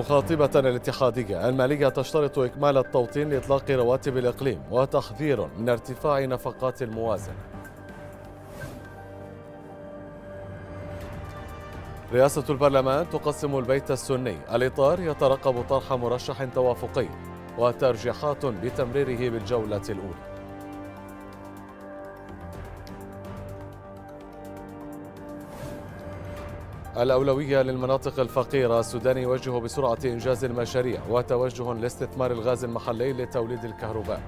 مخاطبة الاتحادية المالية تشترط إكمال التوطين لإطلاق رواتب الإقليم وتحذير من ارتفاع نفقات الموازنة رئاسة البرلمان تقسم البيت السني الإطار يترقب طرح مرشح توافقي وترجيحات بتمريره بالجولة الأولى الأولوية للمناطق الفقيرة السودان يوجه بسرعة إنجاز المشاريع وتوجه لاستثمار الغاز المحلي لتوليد الكهرباء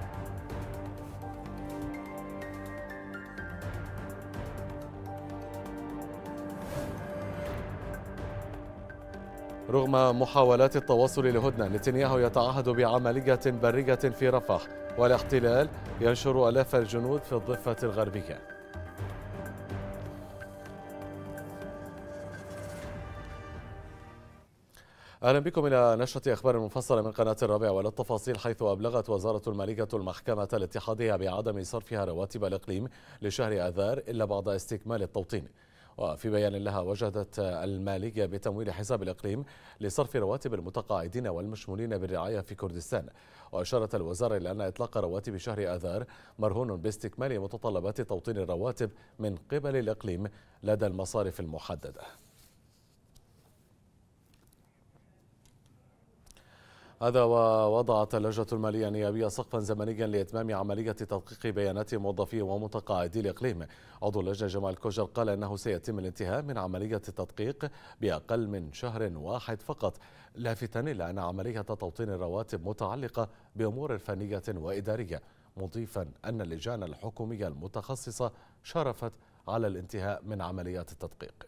رغم محاولات التواصل لهدنة نتنياهو يتعهد بعملية برية في رفح والاحتلال ينشر ألاف الجنود في الضفة الغربية أهلا بكم إلى نشرة أخبار منفصلة من قناة الرابع وللتفاصيل حيث أبلغت وزارة المالكة المحكمة الاتحادية بعدم صرفها رواتب الإقليم لشهر آذار إلا بعد استكمال التوطين وفي بيان لها وجدت المالية بتمويل حساب الإقليم لصرف رواتب المتقاعدين والمشمولين بالرعاية في كردستان وأشارت الوزارة إلى أن إطلاق رواتب شهر آذار مرهون باستكمال متطلبات توطين الرواتب من قبل الإقليم لدى المصارف المحددة هذا ووضعت اللجنة المالية النيابية سقفا زمنيا لإتمام عملية تدقيق بيانات موظفي ومتقاعدي الإقليم عضو اللجنة جمال كوجر قال أنه سيتم الانتهاء من عملية التدقيق بأقل من شهر واحد فقط لافتا إلى أن عملية توطين الرواتب متعلقة بأمور فنية وإدارية مضيفا أن اللجان الحكومية المتخصصة شرفت على الانتهاء من عمليات التدقيق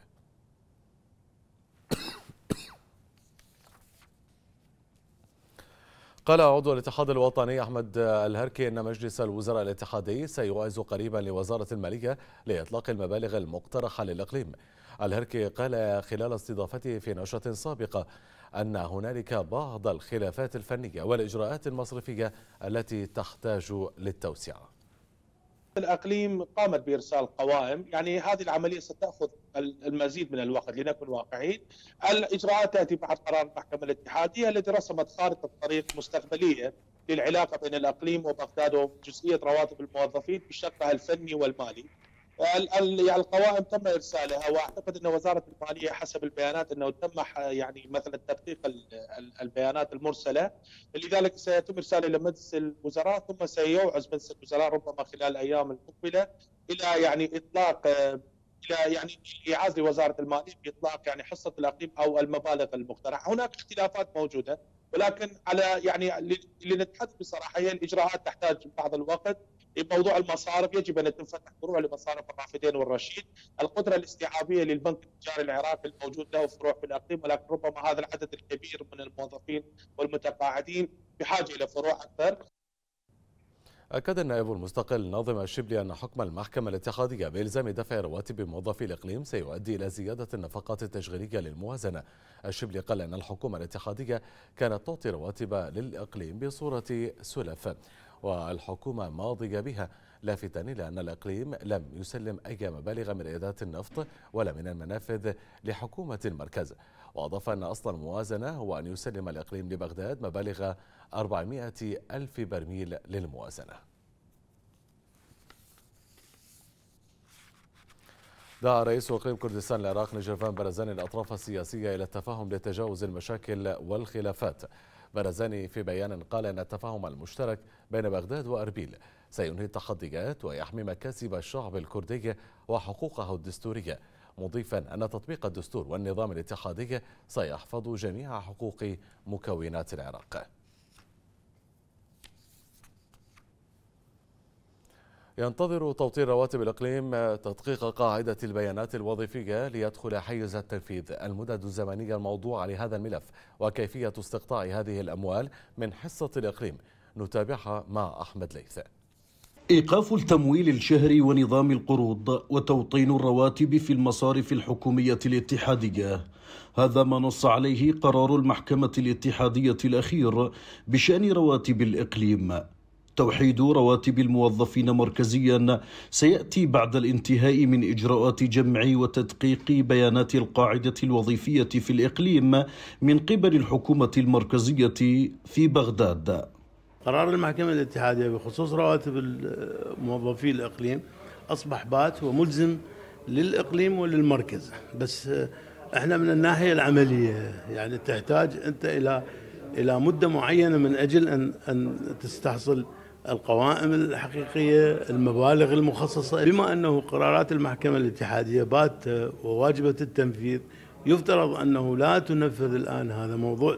قال عضو الاتحاد الوطني أحمد الهركي أن مجلس الوزراء الاتحادي سيؤاز قريبا لوزارة المالية لإطلاق المبالغ المقترحة للإقليم الهركي قال خلال استضافته في نشرة سابقة أن هنالك بعض الخلافات الفنية والإجراءات المصرفية التي تحتاج للتوسعة الاقليم قامت بارسال قوائم، يعني هذه العمليه ستاخذ المزيد من الوقت لنكن واقعيين. الاجراءات تاتي بعد قرار المحكمه الاتحاديه التي رسمت خارطه طريق مستقبليه للعلاقه بين الاقليم وبغداد وجزئيه رواتب الموظفين بشقها الفني والمالي. يعني القوائم تم ارسالها واعتقد ان وزاره الماليه حسب البيانات انه تم يعني مثلا تدقيق البيانات المرسله لذلك سيتم ارسالها الى مجلس الوزراء ثم سيوعز مجلس الوزراء ربما خلال الايام المقبله الى يعني اطلاق آه، الى يعني ايعاز لوزاره الماليه باطلاق يعني حصه الاقليم او المبالغ المقترحه، هناك اختلافات موجوده ولكن على يعني لنتحدث بصراحه هي الاجراءات تحتاج بعض الوقت موضوع المصارف يجب ان تنفتح فروع لمصارف الرافدين والرشيد، القدره الاستيعابيه للبنك التجاري العراقي الموجود له فروع في الاقليم ولكن ربما هذا العدد الكبير من الموظفين والمتقاعدين بحاجه الى فروع اكثر. أكد النائب المستقل ناظم الشبلي أن حكم المحكمة الاتحادية بإلزام دفع رواتب موظفي الإقليم سيؤدي إلى زيادة النفقات التشغيلية للموازنة الشبلي قال أن الحكومة الاتحادية كانت تعطي رواتب للإقليم بصورة سلف والحكومة ماضية بها لافتا إلى أن الإقليم لم يسلم أي مبالغ من إيرادات النفط ولا من المنافذ لحكومة المركز وأضاف أن أصل الموازنة هو أن يسلم الإقليم لبغداد مبالغ 400 ألف برميل للموازنة دعا رئيس اقليم كردستان العراق نجرفان برزان الاطراف السياسيه الى التفاهم لتجاوز المشاكل والخلافات برزاني في بيان قال أن التفاهم المشترك بين بغداد وأربيل سينهي التحديات ويحمي مكاسب الشعب الكردي وحقوقه الدستورية مضيفا أن تطبيق الدستور والنظام الاتحادي سيحفظ جميع حقوق مكونات العراق ينتظر توطين رواتب الإقليم تدقيق قاعدة البيانات الوظيفية ليدخل حيز التنفيذ المدد الزمنية الموضوعة لهذا الملف وكيفية استقطاع هذه الأموال من حصة الإقليم نتابعها مع أحمد ليث إيقاف التمويل الشهري ونظام القروض وتوطين الرواتب في المصارف الحكومية الاتحادية هذا ما نص عليه قرار المحكمة الاتحادية الأخير بشأن رواتب الإقليم توحيد رواتب الموظفين مركزيا سياتي بعد الانتهاء من اجراءات جمع وتدقيق بيانات القاعده الوظيفيه في الاقليم من قبل الحكومه المركزيه في بغداد. قرار المحكمه الاتحاديه بخصوص رواتب موظفي الاقليم اصبح بات وملزم للاقليم وللمركز بس احنا من الناحيه العمليه يعني تحتاج انت الى الى مده معينه من اجل ان ان تستحصل القوائم الحقيقية المبالغ المخصصة بما أنه قرارات المحكمة الاتحادية باتة وواجبة التنفيذ يفترض أنه لا تنفذ الآن هذا موضوع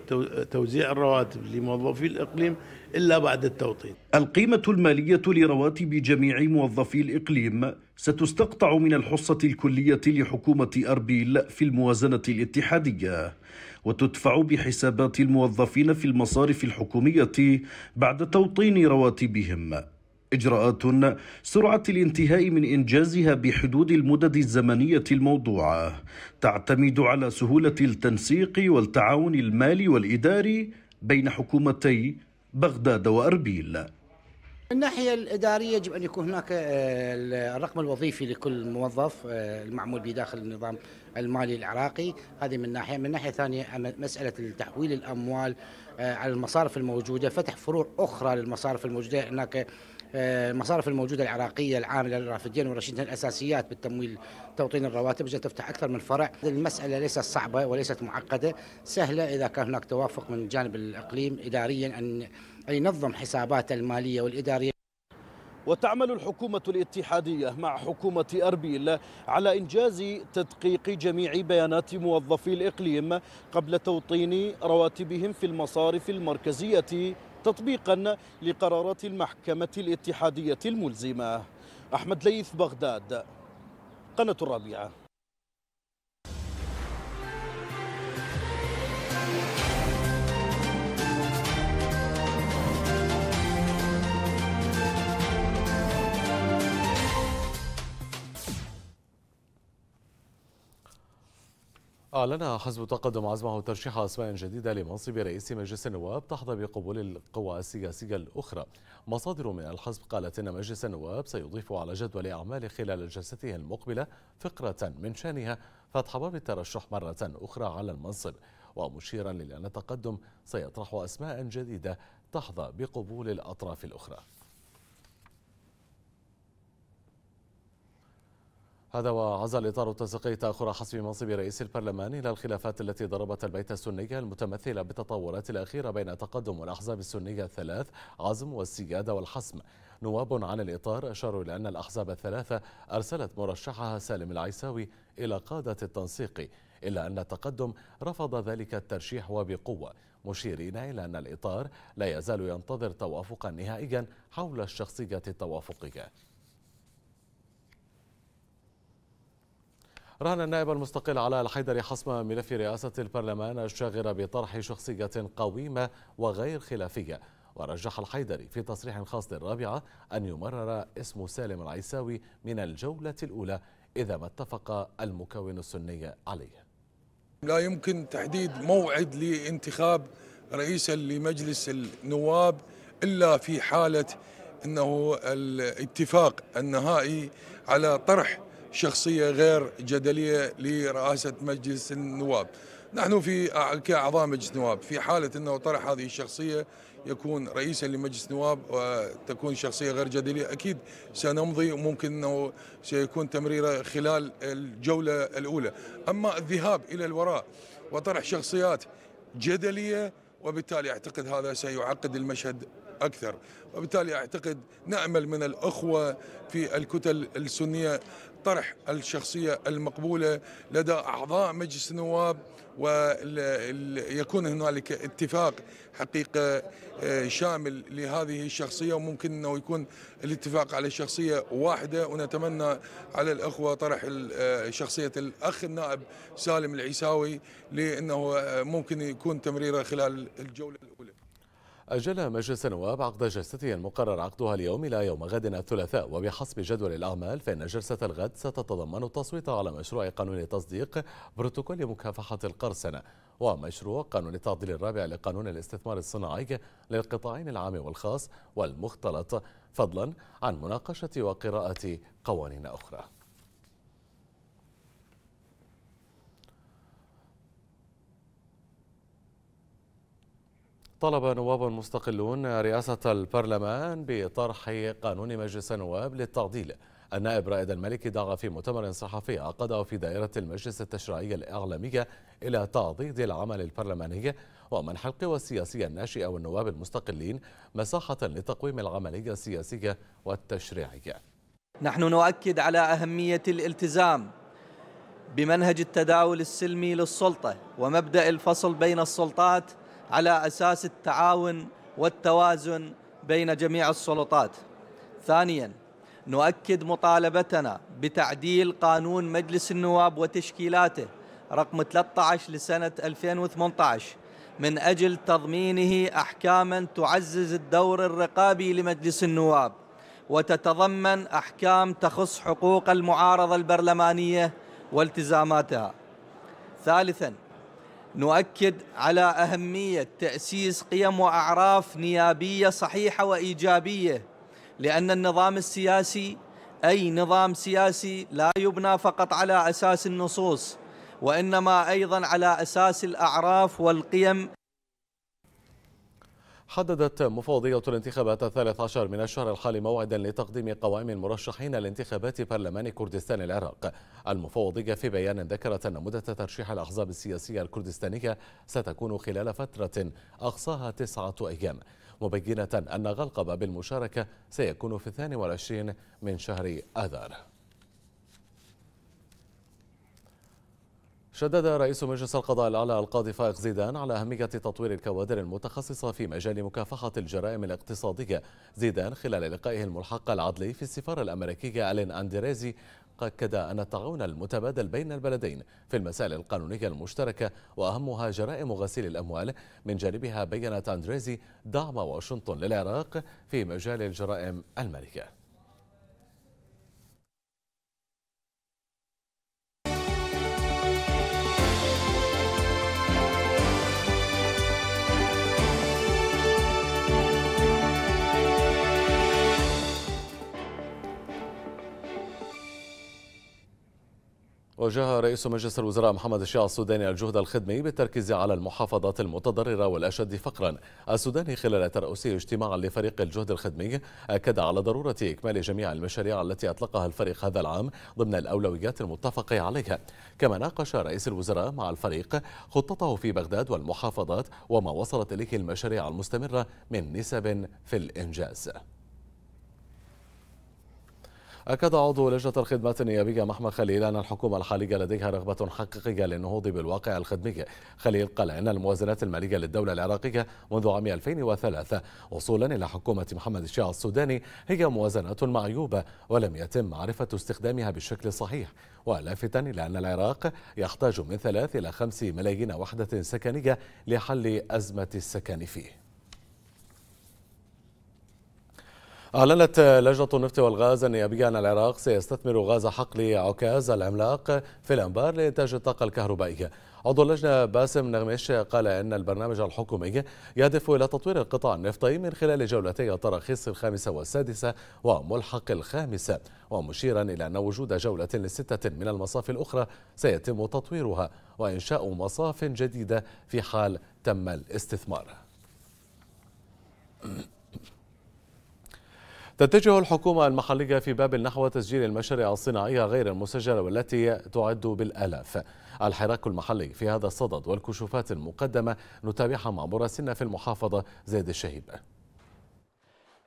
توزيع الرواتب لموظفي الإقليم إلا بعد التوطين القيمة المالية لرواتب جميع موظفي الإقليم ستستقطع من الحصة الكلية لحكومة أربيل في الموازنة الاتحادية وتدفع بحسابات الموظفين في المصارف الحكومية بعد توطين رواتبهم إجراءات سرعة الانتهاء من إنجازها بحدود المدد الزمنية الموضوعة تعتمد على سهولة التنسيق والتعاون المالي والإداري بين حكومتي بغداد وأربيل الناحية الإدارية يجب أن يكون هناك آه، الرقم الوظيفي لكل موظف آه، المعمول به داخل النظام المالي العراقي هذه من ناحية من ناحية ثانية مسألة تحويل الأموال آه، على المصارف الموجودة فتح فروع أخرى للمصارف الموجودة هناك المصارف الموجودة العراقية العاملة للرافدين والرشيدين الأساسيات بالتمويل توطين الرواتب يجب تفتح أكثر من فرع المسألة ليست صعبة وليست معقدة سهلة إذا كان هناك توافق من جانب الإقليم إداريا أن أي نظم حساباته المالية والإدارية وتعمل الحكومة الاتحادية مع حكومة أربيل على إنجاز تدقيق جميع بيانات موظفي الإقليم قبل توطين رواتبهم في المصارف المركزية تطبيقا لقرارات المحكمة الاتحادية الملزمة أحمد ليث بغداد قناة الرابعة أعلن حزب تقدم عزمه ترشيح أسماء جديدة لمنصب رئيس مجلس النواب تحظى بقبول القوى السياسية الأخرى مصادر من الحزب قالت إن مجلس النواب سيضيف على جدول أعماله خلال جلسته المقبلة فقرة من شأنها فتح باب الترشح مرة أخرى على المنصب ومشيرا لأن التقدم سيطرح أسماء جديدة تحظى بقبول الأطراف الأخرى هذا وعزى الإطار التنسيقي تأخر حسم منصب رئيس البرلمان إلى الخلافات التي ضربت البيت السني المتمثلة بالتطورات الأخيرة بين تقدم الأحزاب السنية الثلاث عزم والسيادة والحسم نواب عن الإطار أشاروا إلى أن الأحزاب الثلاثة أرسلت مرشحها سالم العيساوي إلى قادة التنسيق إلا أن التقدم رفض ذلك الترشيح وبقوة مشيرين إلى أن الإطار لا يزال ينتظر توافقا نهائيا حول الشخصية التوافقية رهن النائب المستقل على الحيدري حسم ملف رئاسة البرلمان الشاغر بطرح شخصية قويمة وغير خلافية ورجح الحيدري في تصريح خاص للرابعة أن يمرر اسم سالم العيساوي من الجولة الأولى إذا ما اتفق المكون السني عليه لا يمكن تحديد موعد لانتخاب رئيسا لمجلس النواب إلا في حالة أنه الاتفاق النهائي على طرح شخصية غير جدلية لرئاسة مجلس النواب نحن في كأعضاء مجلس نواب في حالة أنه طرح هذه الشخصية يكون رئيسا لمجلس نواب وتكون شخصية غير جدلية أكيد سنمضي وممكن أنه سيكون تمريره خلال الجولة الأولى أما الذهاب إلى الوراء وطرح شخصيات جدلية وبالتالي أعتقد هذا سيعقد المشهد أكثر وبالتالي أعتقد نأمل من الأخوة في الكتل السنية طرح الشخصية المقبولة لدى أعضاء مجلس النواب ويكون هنالك اتفاق حقيقة آه، شامل لهذه الشخصية وممكن أنه يكون الاتفاق على شخصية واحدة ونتمنى على الأخوة طرح آه، شخصية الأخ النائب سالم العيساوي لأنه آه، ممكن يكون تمريره خلال الجولة الأولى أجل مجلس النواب عقد جلسته المقرر عقدها اليوم إلى يوم غد الثلاثاء وبحسب جدول الأعمال فإن جلسة الغد ستتضمن التصويت على مشروع قانون تصديق بروتوكول مكافحة القرصنة ومشروع قانون التعديل الرابع لقانون الاستثمار الصناعي للقطاعين العام والخاص والمختلط فضلا عن مناقشة وقراءة قوانين أخرى طلب نواب مستقلون رئاسة البرلمان بطرح قانون مجلس النواب للتعديل النائب رائد الملك دعا في مؤتمر صحفي عقده في دائرة المجلس التشريعي الإعلامية إلى تعضيد العمل البرلماني ومنح القوى السياسية الناشئة والنواب المستقلين مساحة لتقويم العملية السياسية والتشريعية نحن نؤكد على أهمية الالتزام بمنهج التداول السلمي للسلطة ومبدأ الفصل بين السلطات على أساس التعاون والتوازن بين جميع السلطات ثانياً نؤكد مطالبتنا بتعديل قانون مجلس النواب وتشكيلاته رقم 13 لسنة 2018 من أجل تضمينه أحكاما تعزز الدور الرقابي لمجلس النواب وتتضمن أحكام تخص حقوق المعارضة البرلمانية والتزاماتها ثالثاً نؤكد على أهمية تأسيس قيم وأعراف نيابية صحيحة وإيجابية لأن النظام السياسي أي نظام سياسي لا يبنى فقط على أساس النصوص وإنما أيضا على أساس الأعراف والقيم حددت مفوضية الانتخابات الثالث عشر من الشهر الحالي موعدا لتقديم قوائم المرشحين لانتخابات برلمان كردستان العراق المفوضية في بيان ذكرت أن مدة ترشيح الأحزاب السياسية الكردستانية ستكون خلال فترة أقصاها تسعة أيام مبينة أن غلق باب المشاركة سيكون في الثاني والعشرين من شهر آذار شدد رئيس مجلس القضاء الأعلى القاضي فائق زيدان على أهمية تطوير الكوادر المتخصصة في مجال مكافحة الجرائم الاقتصادية زيدان خلال لقائه الملحق العدلي في السفارة الأمريكية ألين أندريزي أكد أن التعاون المتبادل بين البلدين في المسائل القانونية المشتركة وأهمها جرائم غسيل الأموال من جانبها بيّنت أندريزي دعم واشنطن للعراق في مجال الجرائم المالية وجه رئيس مجلس الوزراء محمد الشيع السوداني الجهد الخدمي بالتركيز على المحافظات المتضررة والأشد فقرا السوداني خلال ترأسه اجتماعا لفريق الجهد الخدمي أكد على ضرورة إكمال جميع المشاريع التي أطلقها الفريق هذا العام ضمن الأولويات المتفق عليها كما ناقش رئيس الوزراء مع الفريق خطته في بغداد والمحافظات وما وصلت إليه المشاريع المستمرة من نسب في الإنجاز أكد عضو لجنة الخدمة النيابية محمد خليل أن الحكومة الحالية لديها رغبة حقيقية للنهوض بالواقع الخدمي خليل قال أن الموازنات المالية للدولة العراقية منذ عام 2003 وصولا إلى حكومة محمد الشيع السوداني هي موازنات معيوبة ولم يتم معرفة استخدامها بالشكل الصحيح ولافتا إلى أن العراق يحتاج من ثلاث إلى خمس ملايين وحدة سكنية لحل أزمة السكن فيه أعلنت لجنة النفط والغاز النيابية أن العراق سيستثمر غاز حقل عكاز العملاق في الأنبار لإنتاج الطاقة الكهربائية عضو اللجنة باسم نغمش قال إن البرنامج الحكومي يهدف إلى تطوير القطاع النفطي من خلال جولتي التراخيص الخامسة والسادسة وملحق الخامسة ومشيرا إلى أن وجود جولة لستة من المصافي الأخرى سيتم تطويرها وإنشاء مصاف جديدة في حال تم الاستثمار تتجه الحكومة المحلية في بابل نحو تسجيل المشاريع الصناعية غير المسجلة والتي تعد بالآلاف الحراك المحلي في هذا الصدد والكشوفات المقدمة نتابعها مع مراسلنا في المحافظة زيد الشهيب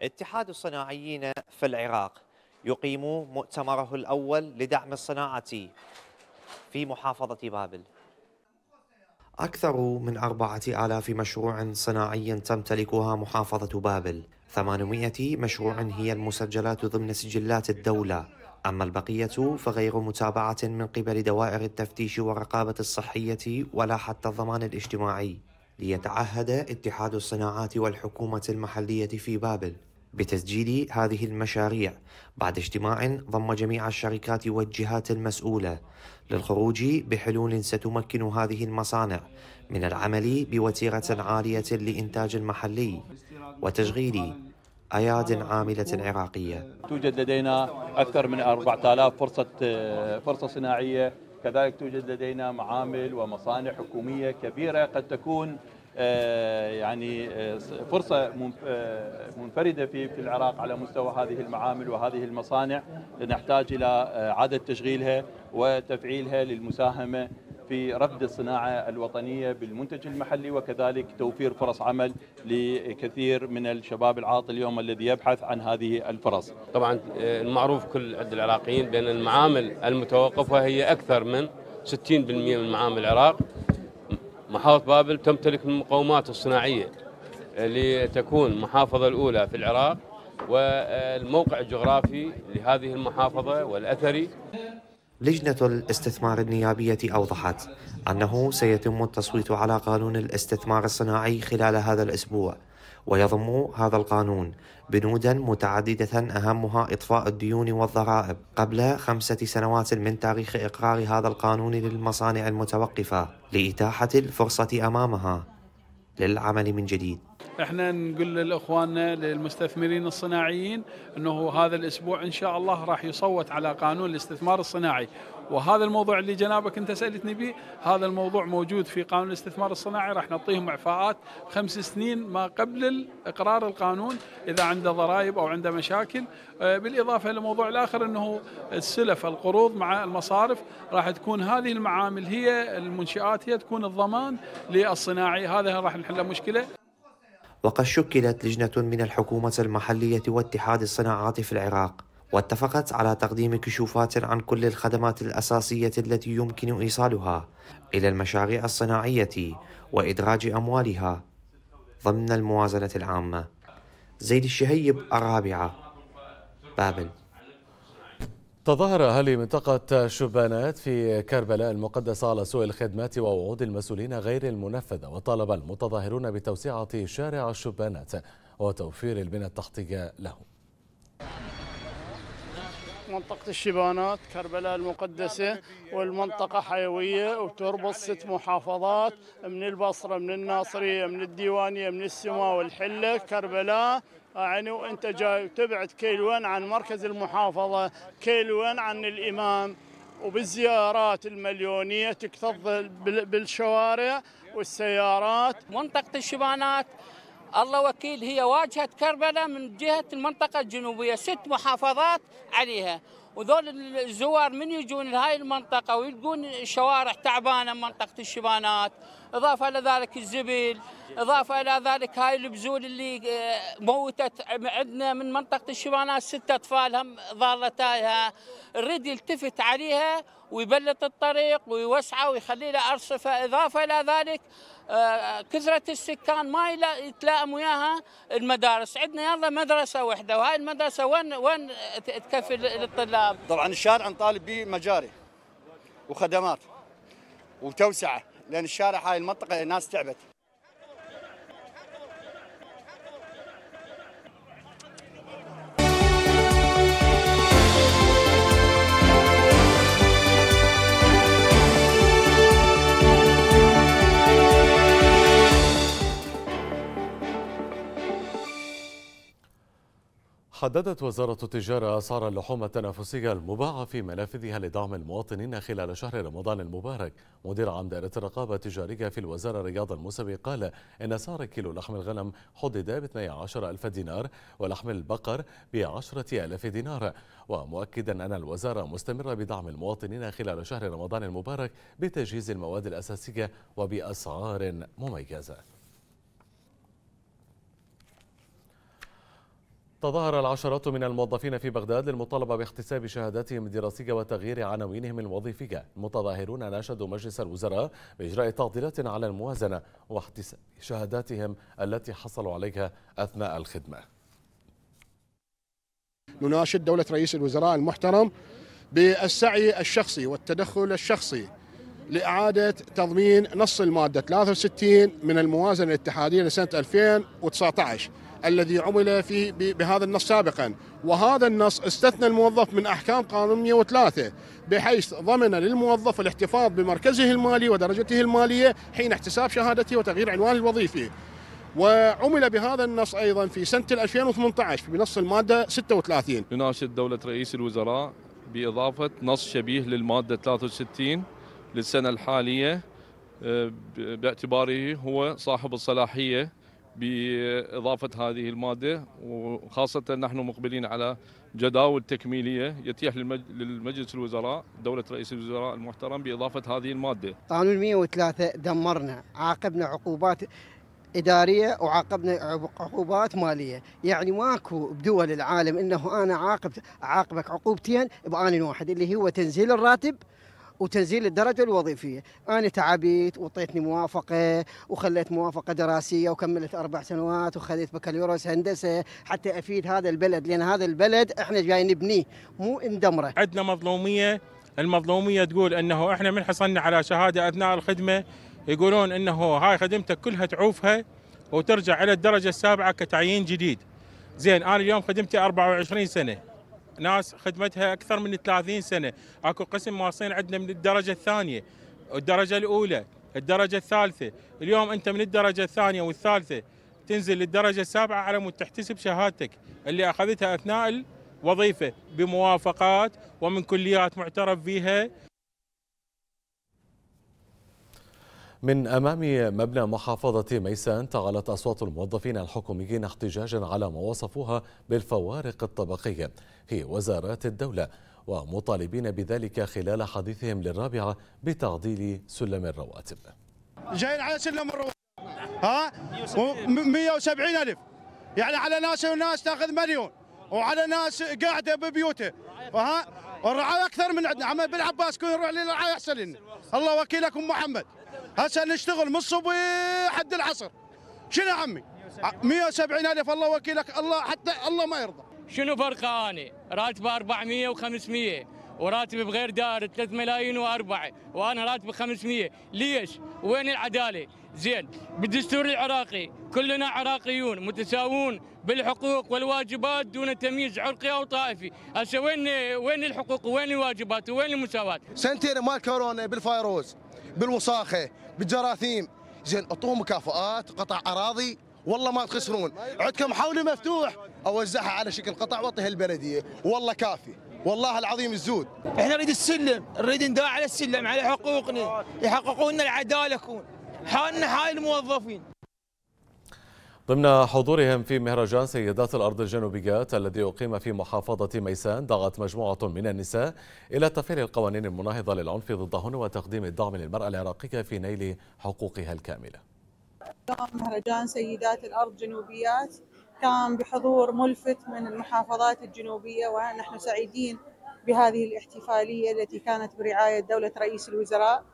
اتحاد الصناعيين في العراق يقيم مؤتمره الأول لدعم الصناعة في محافظة بابل أكثر من أربعة آلاف مشروع صناعي تمتلكها محافظة بابل 800 مشروع هي المسجلات ضمن سجلات الدولة أما البقية فغير متابعة من قبل دوائر التفتيش والرقابة الصحية ولا حتى الضمان الاجتماعي ليتعهد اتحاد الصناعات والحكومة المحلية في بابل بتسجيل هذه المشاريع بعد اجتماع ضم جميع الشركات والجهات المسؤولة للخروج بحلول ستمكن هذه المصانع من العمل بوتيرة عالية لإنتاج محلي وتشغيل أياد عاملة عراقية توجد لدينا أكثر من 4000 فرصة فرصة صناعية كذلك توجد لدينا معامل ومصانع حكومية كبيرة قد تكون آه، يعني آه، فرصة آه، منفردة في في العراق على مستوى هذه المعامل وهذه المصانع نحتاج إلى إعادة تشغيلها وتفعيلها للمساهمة في رفد الصناعة الوطنية بالمنتج المحلي وكذلك توفير فرص عمل لكثير من الشباب العاطل اليوم الذي يبحث عن هذه الفرص طبعا آه، المعروف كل عند العراقيين بأن المعامل المتوقفة هي أكثر من 60% من معامل العراق محافظة بابل تمتلك المقومات الصناعية لتكون المحافظة الأولى في العراق والموقع الجغرافي لهذه المحافظة والأثري لجنة الاستثمار النيابية أوضحت أنه سيتم التصويت على قانون الاستثمار الصناعي خلال هذا الأسبوع ويضم هذا القانون بنودا متعددة أهمها إطفاء الديون والضرائب قبل خمسة سنوات من تاريخ إقرار هذا القانون للمصانع المتوقفة لإتاحة الفرصة أمامها للعمل من جديد احنا نقول لاخواننا للمستثمرين الصناعيين انه هذا الاسبوع ان شاء الله راح يصوت على قانون الاستثمار الصناعي وهذا الموضوع اللي جنابك انت سالتني به هذا الموضوع موجود في قانون الاستثمار الصناعي راح نعطيهم اعفاءات خمس سنين ما قبل اقرار القانون اذا عنده ضرائب او عنده مشاكل آه، بالاضافه للموضوع الاخر انه السلف القروض مع المصارف راح تكون هذه المعامل هي المنشات هي تكون الضمان للصناعي هذا راح نحل مشكله وقد شكلت لجنة من الحكومة المحلية واتحاد الصناعات في العراق واتفقت على تقديم كشوفات عن كل الخدمات الأساسية التي يمكن إيصالها إلى المشاريع الصناعية وإدراج أموالها ضمن الموازنة العامة زيد الشهيب الرابعة بابل تظاهر أهالي منطقة شبانات في كربلاء المقدسة على سوء الخدمات ووعود المسؤولين غير المنفذة وطالب المتظاهرون بتوسعة شارع الشبانات وتوفير البنى التحتية له منطقة الشبانات كربلاء المقدسة والمنطقة حيوية وتربط ست محافظات من البصرة من الناصرية من الديوانية من السماء والحلة كربلاء يعني وانت جاي تبعد كيلوين عن مركز المحافظة كيلوين عن الإمام وبالزيارات المليونية تكتظ بالشوارع والسيارات منطقة الشبانات الله وكيل هي واجهة كربلاء من جهة المنطقة الجنوبية ست محافظات عليها وذول الزوار من يجون لهاي المنطقة ويلقون الشوارع تعبانة منطقة الشبانات إضافة إلى ذلك الزبل إضافة إلى ذلك هاي البزول اللي آه، موتت عندنا من منطقة الشبانات ست أطفال هم ضالتايها الرد يلتفت عليها ويبلط الطريق ويوسعه ويخلي له أرصفة إضافة إلى ذلك كثرة السكان ما يتلائم وياها المدارس عندنا يلا مدرسة واحدة وهاي المدرسة وين وين تكفي للطلاب طبعا الشارع نطالب به مجاري وخدمات وتوسعة لأن الشارع هاي المنطقة الناس تعبت حددت وزارة التجارة أسعار اللحوم التنافسية المباعة في منافذها لدعم المواطنين خلال شهر رمضان المبارك مدير عام دائرة الرقابة التجارية في الوزارة رياض الموسوي قال إن سعر كيلو لحم الغنم حدد ب 12 ألف دينار ولحم البقر ب 10 ألف دينار ومؤكدا أن الوزارة مستمرة بدعم المواطنين خلال شهر رمضان المبارك بتجهيز المواد الأساسية وبأسعار مميزة تظاهر العشرات من الموظفين في بغداد للمطالبة باحتساب شهاداتهم الدراسية وتغيير عناوينهم الوظيفية المتظاهرون ناشدوا مجلس الوزراء بإجراء تعديلات على الموازنة واحتساب شهاداتهم التي حصلوا عليها أثناء الخدمة نناشد دولة رئيس الوزراء المحترم بالسعي الشخصي والتدخل الشخصي لإعادة تضمين نص المادة 63 من الموازنة الاتحادية لسنة 2019 الذي عمل فيه بهذا النص سابقا وهذا النص استثنى الموظف من أحكام قانون 103 بحيث ضمن للموظف الاحتفاظ بمركزه المالي ودرجته المالية حين احتساب شهادته وتغيير عنوانه الوظيفي وعمل بهذا النص ايضا في سنه 2018 بنص الماده 36 نناشد دوله رئيس الوزراء باضافه نص شبيه للماده 63 للسنه الحاليه آه، باعتباره هو صاحب الصلاحيه باضافه هذه الماده وخاصه نحن مقبلين على جداول تكميليه يتيح للمجلس الوزراء دوله رئيس الوزراء المحترم باضافه هذه الماده. قانون 103 دمرنا، عاقبنا عقوبات اداريه وعاقبنا عقوبات ماليه، يعني ماكو بدول العالم انه انا عاقب عاقبك عقوبتين بآن واحد اللي هو تنزيل الراتب وتنزيل الدرجة الوظيفية أنا تعبيت وطيتني موافقة وخليت موافقة دراسية وكملت أربع سنوات وخذيت بكالوريوس هندسة حتى أفيد هذا البلد لأن هذا البلد إحنا جاي نبنيه مو ندمرة عندنا مظلومية المظلومية تقول أنه إحنا من حصلنا على شهادة أثناء الخدمة يقولون أنه هاي خدمتك كلها تعوفها وترجع إلى الدرجة السابعة كتعيين جديد زين أنا اليوم خدمتي 24 سنة ناس خدمتها اكثر من 30 سنه اكو قسم مواصلين عندنا من الدرجه الثانيه الدرجه الاولى الدرجه الثالثه اليوم انت من الدرجه الثانيه والثالثه تنزل للدرجه السابعه على مود تحتسب شهادتك اللي اخذتها اثناء الوظيفه بموافقات ومن كليات معترف بها من أمام مبنى محافظة ميسان تعالت أصوات الموظفين الحكوميين احتجاجا على ما وصفوها بالفوارق الطبقية في وزارات الدولة ومطالبين بذلك خلال حديثهم للرابعة بتعديل سلم الرواتب جايين على سلم الرواتب ها 170 ألف يعني على ناس وناس تاخذ مليون وعلى ناس قاعدة ببيوته ها الرعاية أكثر من عندنا عمل بالعباس كون يروح للرعاية أحسن لنا الله وكيلكم محمد هسه نشتغل من الصبح حد العصر شنو عمي 170 الف الله وكيلك الله حتى الله ما يرضى شنو فرقه انا راتب 400 و500 وراتبي بغير دار 3 ملايين و4 وانا راتبي 500 ليش وين العداله زين بالدستور العراقي كلنا عراقيون متساوون بالحقوق والواجبات دون تمييز عرقي او طائفي، هسه وين وين الحقوق وين الواجبات وين المساواه؟ سنتين مال كورونا بالفيروس بالوصاخه بالجراثيم زين اعطوهم مكافآت قطع اراضي والله ما تخسرون عندكم حولي مفتوح اوزعها على شكل قطع واعطيها البلديه والله كافي والله العظيم الزود احنا نريد السلم نريد ندافع على السلم على حقوقنا يحققون العداله كون حالنا حال الموظفين ضمن حضورهم في مهرجان سيدات الأرض الجنوبيات الذي أقيم في محافظة ميسان دعت مجموعة من النساء إلى تفعيل القوانين المناهضة للعنف ضدهن وتقديم الدعم للمرأة العراقية في نيل حقوقها الكاملة مهرجان سيدات الأرض جنوبيات كان بحضور ملفت من المحافظات الجنوبية ونحن سعيدين بهذه الاحتفالية التي كانت برعاية دولة رئيس الوزراء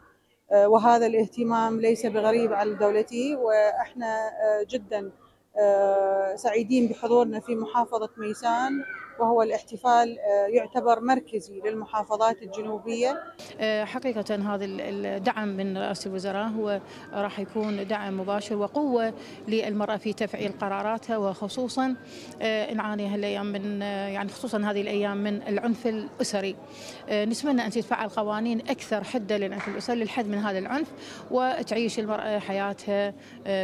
آه، وهذا الاهتمام ليس بغريب على دولتي وإحنا آه، جداً آه، سعيدين بحضورنا في محافظة ميسان وهو الاحتفال آه، يعتبر مركزي للمحافظات الجنوبية آه، حقيقة هذا الدعم من رئاسة الوزراء هو راح يكون دعم مباشر وقوة للمرأة في تفعيل قراراتها وخصوصا آه، نعاني هالأيام من يعني خصوصا هذه الأيام من العنف الأسري نتمنى أن تتفعل قوانين أكثر حدة للعنف الأسري للحد من هذا العنف وتعيش المرأة حياتها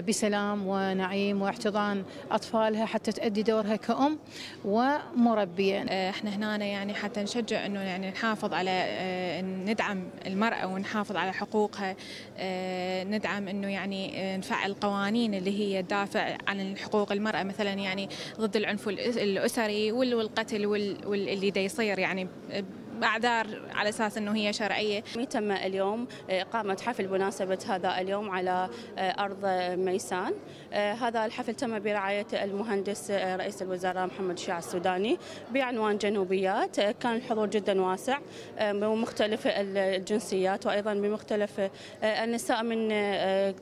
بسلام ونعيم واحتضان أطفالها حتى تؤدي دورها كأم ومرأة مربيا آه، احنا هنا يعني حتى نشجع انه يعني نحافظ على آه، ندعم المراه ونحافظ على حقوقها آه، ندعم انه يعني نفعل قوانين اللي هي تدافع عن حقوق المراه مثلا يعني ضد العنف الاسري والقتل واللي دا يصير يعني أعذار على أساس أنه هي شرعية تم اليوم آه، إقامة حفل بمناسبة هذا اليوم على آه، أرض آه، ميسان هذا الحفل تم برعاية المهندس رئيس الوزراء محمد شيع السوداني بعنوان جنوبيات كان الحضور جدا واسع بمختلف الجنسيات وأيضا بمختلف النساء من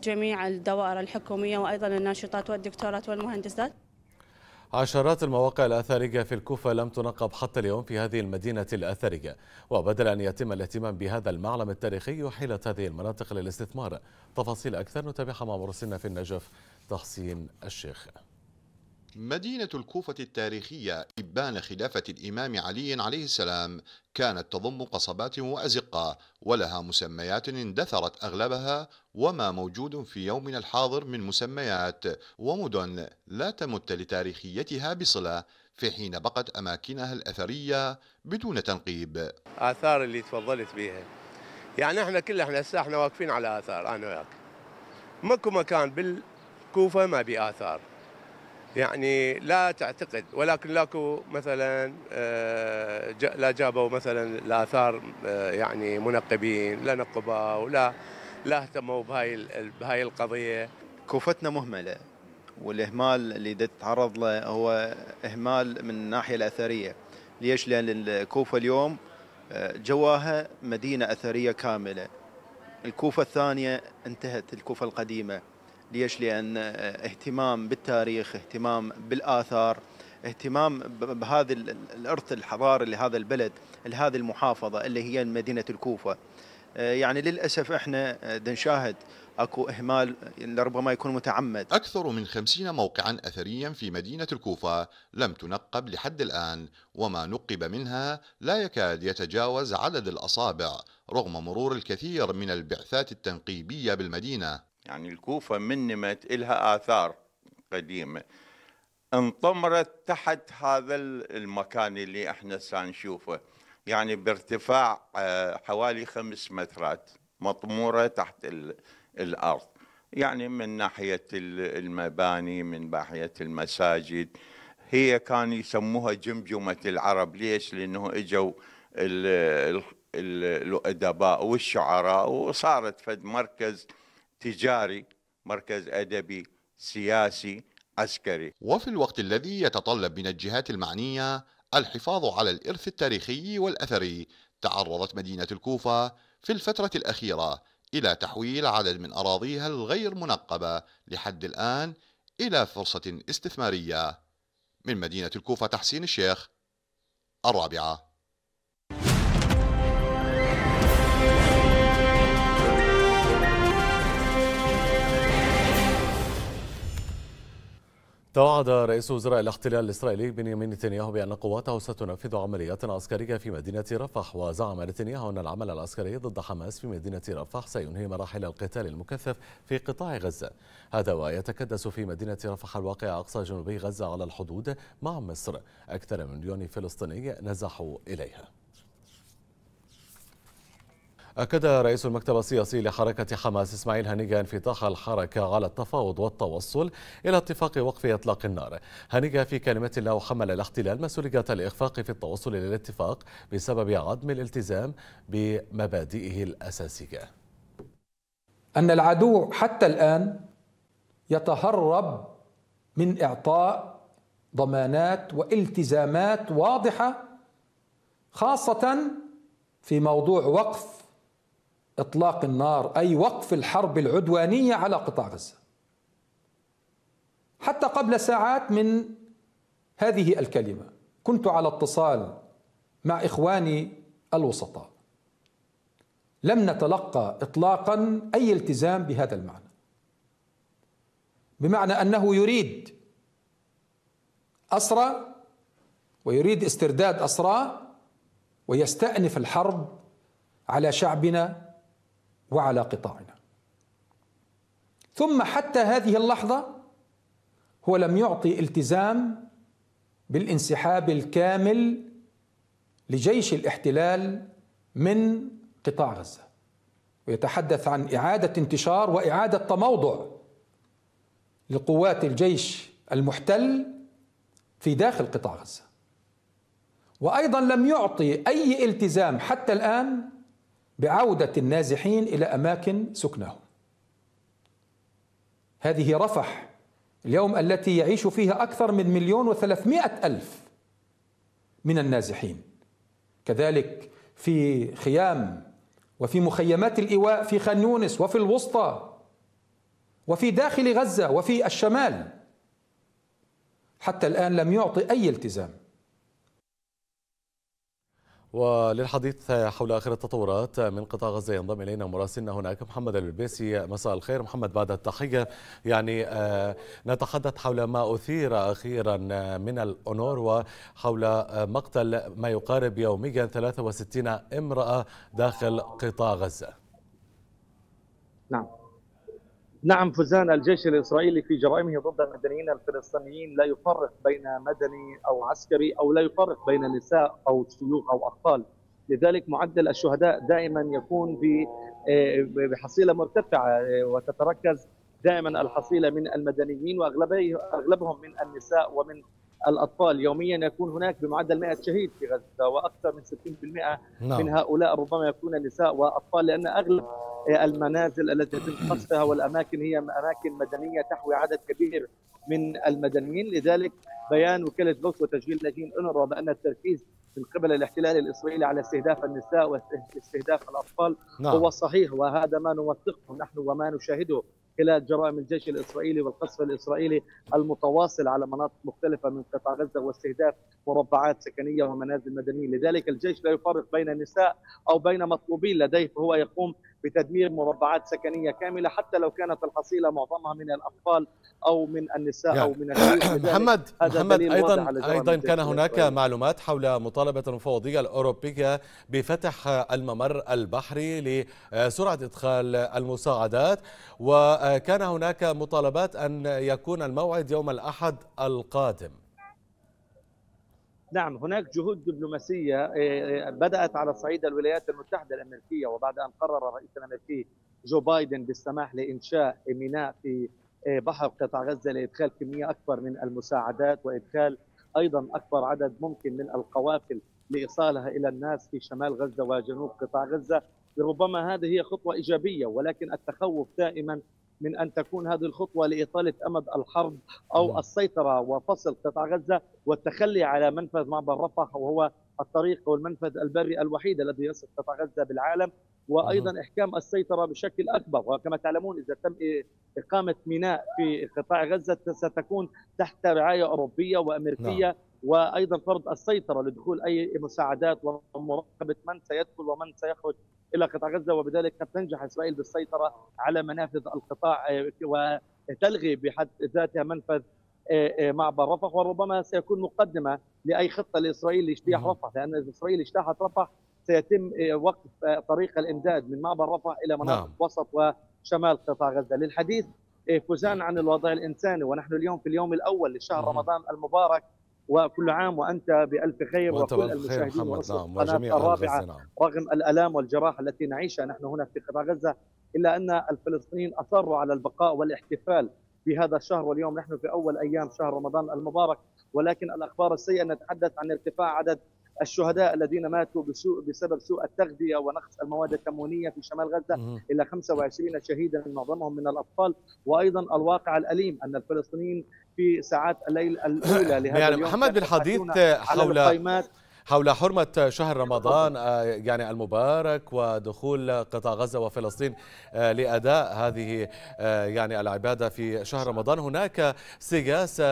جميع الدوائر الحكومية وأيضا الناشطات والدكتورات والمهندسات عشرات المواقع الأثرية في الكوفة لم تنقب حتى اليوم في هذه المدينة الأثرية وبدل أن يتم الاهتمام بهذا المعلم التاريخي حيلت هذه المناطق للاستثمار تفاصيل أكثر نتابعها مع مرسلنا في النجف تحسين الشيخ مدينة الكوفة التاريخية إبان خلافة الإمام علي عليه السلام كانت تضم قصبات وأزقة ولها مسميات اندثرت أغلبها وما موجود في يومنا الحاضر من مسميات ومدن لا تمت لتاريخيتها بصلة في حين بقت أماكنها الأثرية بدون تنقيب آثار اللي تفضلت بها يعني احنا كلنا احنا هسه احنا واقفين على آثار أنا وياك ماكو مكان بالكوفة ما بآثار يعني لا تعتقد ولكن لاكو مثلا آه، لا جابوا مثلا الاثار آه، يعني منقبين لا نقبوا ولا لا اهتموا بهاي بهاي القضيه كوفتنا مهمله والاهمال اللي تتعرض له هو اهمال من الناحيه الاثريه ليش لان الكوفه اليوم آه، جواها مدينه اثريه كامله الكوفه الثانيه انتهت الكوفه القديمه ليش؟ لأن اهتمام بالتاريخ اهتمام بالآثار اهتمام بهذا الارث الحضاري لهذا البلد لهذه المحافظه اللي هي مدينه الكوفه آه، يعني للاسف احنا آه، نشاهد اكو اهمال لربما يكون متعمد اكثر من خمسين موقعا اثريا في مدينه الكوفه لم تنقب لحد الان وما نقب منها لا يكاد يتجاوز عدد الاصابع رغم مرور الكثير من البعثات التنقيبيه بالمدينه يعني الكوفة من نمت إلها آثار قديمة انطمرت تحت هذا المكان اللي احنا سنشوفه يعني بارتفاع آه، حوالي خمس مترات مطمورة تحت الأرض يعني من ناحية المباني من ناحية المساجد هي كان يسموها جمجمة العرب ليش لأنه إجوا الأدباء والشعراء وصارت فد مركز تجاري مركز أدبي سياسي عسكري وفي الوقت الذي يتطلب من الجهات المعنية الحفاظ على الإرث التاريخي والأثري تعرضت مدينة الكوفة في الفترة الأخيرة إلى تحويل عدد من أراضيها الغير منقبة لحد الآن إلى فرصة استثمارية من مدينة الكوفة تحسين الشيخ الرابعة توعد رئيس وزراء الاحتلال الإسرائيلي بنيامين نتنياهو بأن قواته ستنفذ عمليات عسكرية في مدينة رفح وزعم نتنياهو أن العمل العسكري ضد حماس في مدينة رفح سينهي مراحل القتال المكثف في قطاع غزة هذا ويتكدس في مدينة رفح الواقعة أقصى جنوبي غزة على الحدود مع مصر أكثر من مليون فلسطيني نزحوا إليها أكد رئيس المكتب السياسي لحركة حماس إسماعيل هنيجا انفتاح الحركة على التفاوض والتوصل إلى اتفاق وقف إطلاق النار هنيجا في كلمة له حمل الاحتلال مسؤولية الإخفاق في التوصل إلى الاتفاق بسبب عدم الالتزام بمبادئه الأساسية أن العدو حتى الآن يتهرب من إعطاء ضمانات والتزامات واضحة خاصة في موضوع وقف إطلاق النار أي وقف الحرب العدوانية على قطاع غزة حتى قبل ساعات من هذه الكلمة كنت على اتصال مع إخواني الوسطاء لم نتلقى إطلاقا أي التزام بهذا المعنى بمعنى أنه يريد أسرى ويريد استرداد أسرى ويستأنف الحرب على شعبنا وعلى قطاعنا ثم حتى هذه اللحظه هو لم يعطي التزام بالانسحاب الكامل لجيش الاحتلال من قطاع غزه ويتحدث عن اعاده انتشار واعاده تموضع لقوات الجيش المحتل في داخل قطاع غزه وايضا لم يعطي اي التزام حتى الان بعودة النازحين إلى أماكن سكنهم هذه رفح اليوم التي يعيش فيها أكثر من مليون وثلاثمائة ألف من النازحين كذلك في خيام وفي مخيمات الإيواء في خان يونس وفي الوسطى وفي داخل غزة وفي الشمال حتى الآن لم يعطي أي التزام وللحديث حول آخر التطورات من قطاع غزة ينضم إلينا مراسلنا هناك محمد البيسي مساء الخير محمد بعد التحية يعني آه، نتحدث حول ما أثير أخيرا من الأونور وحول آه، مقتل ما يقارب يوميا 63 امرأة داخل قطاع غزة نعم نعم فزان الجيش الاسرائيلي في جرائمه ضد المدنيين الفلسطينيين لا يفرق بين مدني او عسكري او لا يفرق بين نساء او شيوخ او اطفال لذلك معدل الشهداء دائما يكون آه، بحصيله مرتفعه آه، وتتركز دائما الحصيله من المدنيين واغلبهم من النساء ومن الاطفال يوميا يكون هناك بمعدل 100 شهيد في غزه واكثر من 60% نعم. من هؤلاء ربما يكون نساء واطفال لان اغلب آه، المنازل التي يتم قصفها والاماكن هي اماكن مدنيه تحوي عدد كبير من المدنيين لذلك بيان وكاله بوس وتشغيل لاجئين انروا بان التركيز من قبل الاحتلال الاسرائيلي على استهداف النساء واستهداف الاطفال نعم. هو صحيح وهذا ما نوثقه نحن وما نشاهده خلال جرائم الجيش الاسرائيلي والقصف الاسرائيلي المتواصل على مناطق مختلفه من قطاع غزه واستهداف مربعات سكنيه ومنازل مدنيه، لذلك الجيش لا يفرق بين النساء او بين مطلوبين لديه فهو يقوم بتدمير مربعات سكنيه كامله حتى لو كانت الحصيله معظمها من الاطفال او من النساء يعني او من محمد, محمد محمد ايضا ايضا كان هناك رأيك. معلومات حول مطالبه المفوضيه الاوروبيه بفتح الممر البحري لسرعه ادخال المساعدات وكان هناك مطالبات ان يكون الموعد يوم الاحد القادم نعم هناك جهود دبلوماسية آه، آه، بدأت على صعيد الولايات المتحدة الأمريكية وبعد أن قرر الرئيس الأمريكي جو بايدن بالسماح لإنشاء ميناء في آه، بحر قطاع غزة لإدخال كمية أكبر من المساعدات وإدخال أيضا أكبر عدد ممكن من القوافل لإيصالها إلى الناس في شمال غزة وجنوب قطاع غزة لربما هذه هي خطوة إيجابية ولكن التخوف دائما من أن تكون هذه الخطوة لإطالة أمد الحرب أو نعم. السيطرة وفصل قطاع غزة والتخلي على منفذ معبر رفح وهو الطريق والمنفذ البري الوحيد الذي يصل قطاع غزة بالعالم وايضا نعم. احكام السيطره بشكل اكبر وكما تعلمون اذا تم اقامه ميناء في قطاع غزه ستكون تحت رعايه اوروبيه وامريكيه نعم. وايضا فرض السيطره لدخول اي مساعدات ومراقبه من سيدخل ومن سيخرج الى قطاع غزه وبذلك قد تنجح اسرائيل بالسيطره على منافذ القطاع آه، وتلغي بحد ذاتها منفذ آه، آه، معبر رفح وربما سيكون مقدمه لاي خطه لاسرائيل لاجتياح نعم. رفح لان اذا اسرائيل اجتاحت رفح سيتم وقف طريق الامداد من معبر رفح الى مناطق نعم. وسط وشمال قطاع غزه للحديث فوزان عن الوضع الانساني ونحن اليوم في اليوم الاول لشهر نعم. رمضان المبارك وكل عام وانت بالف خير وانت وكل المشاهدين نعم وجميع الرابعه نعم. رغم الالام والجراح التي نعيشها نحن هنا في قطاع غزه الا ان الفلسطينيين اصروا على البقاء والاحتفال بهذا الشهر واليوم نحن في اول ايام شهر رمضان المبارك ولكن الاخبار السيئه نتحدث عن ارتفاع عدد الشهداء الذين ماتوا بسوء بسبب سوء التغذيه ونقص المواد التموينيه في شمال غزه الى 25 شهيدا معظمهم من الاطفال وايضا الواقع الاليم ان الفلسطينيين في ساعات الليل الاولى لهذا يعني اليوم محمد بالحديث حول حول حرمة شهر رمضان آه، يعني المبارك ودخول قطاع غزة وفلسطين آه، لأداء هذه آه، يعني العبادة في شهر رمضان هناك سياسة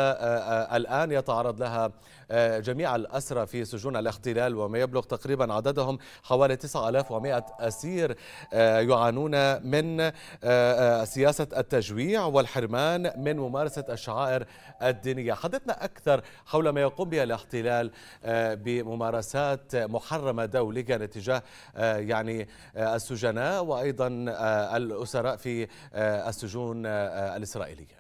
الآن يتعرض لها آه، جميع الأسرى في سجون الاحتلال وما يبلغ تقريبا عددهم حوالي 9100 أسير آه، يعانون من آه، سياسة التجويع والحرمان من ممارسة الشعائر الدينية حدثنا أكثر حول ما يقوم به الاحتلال بممارسات محرمة دولية اتجاه يعني السجناء وأيضا الأسراء في السجون الإسرائيلية